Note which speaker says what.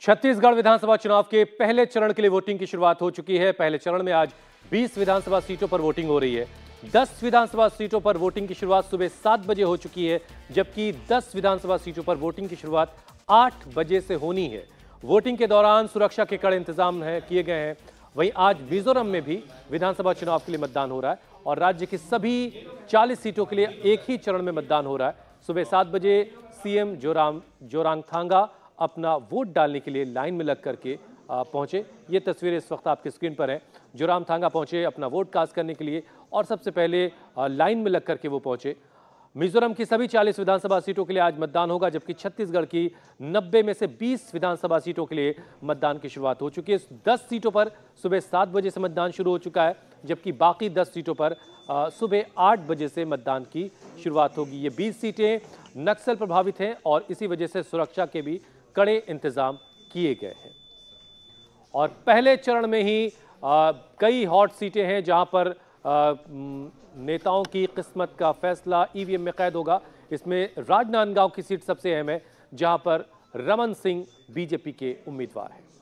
Speaker 1: छत्तीसगढ़ विधानसभा चुनाव के पहले चरण के लिए वोटिंग की शुरुआत हो चुकी है पहले चरण में आज 20 विधानसभा सीटों पर वोटिंग हो रही है 10 विधानसभा सीटों पर वोटिंग की शुरुआत सुबह सात बजे हो चुकी है जबकि 10 विधानसभा सीटों पर वोटिंग की शुरुआत आठ बजे से होनी है वोटिंग के दौरान सुरक्षा के कड़े इंतजाम है किए गए हैं वहीं आज मिजोरम में भी विधानसभा चुनाव के लिए मतदान हो रहा है और राज्य की सभी चालीस सीटों के लिए एक ही चरण में मतदान हो रहा है सुबह सात बजे सीएम जोराम जोरांगथांगा थांगा अपना वोट डालने के लिए लाइन में लग करके पहुंचे ये तस्वीरें इस वक्त आपकी स्क्रीन पर हैं जोराम थांगा पहुंचे अपना वोट कास्ट करने के लिए और सबसे पहले लाइन में लग करके वो पहुंचे मिजोरम की सभी 40 विधानसभा सीटों के लिए आज मतदान होगा जबकि छत्तीसगढ़ की 90 में से 20 विधानसभा सीटों के लिए मतदान की शुरुआत हो चुकी है दस सीटों पर सुबह सात बजे से मतदान शुरू हो चुका है जबकि बाकी दस सीटों पर सुबह आठ बजे से मतदान की शुरुआत होगी ये बीस सीटें नक्सल प्रभावित हैं और इसी वजह से सुरक्षा के भी कड़े इंतजाम किए गए हैं और पहले चरण में ही आ, कई हॉट सीटें हैं जहां पर आ, नेताओं की किस्मत का फैसला ईवीएम में कैद होगा इसमें राजनांदगांव की सीट सबसे अहम है जहां पर रमन सिंह बीजेपी के उम्मीदवार हैं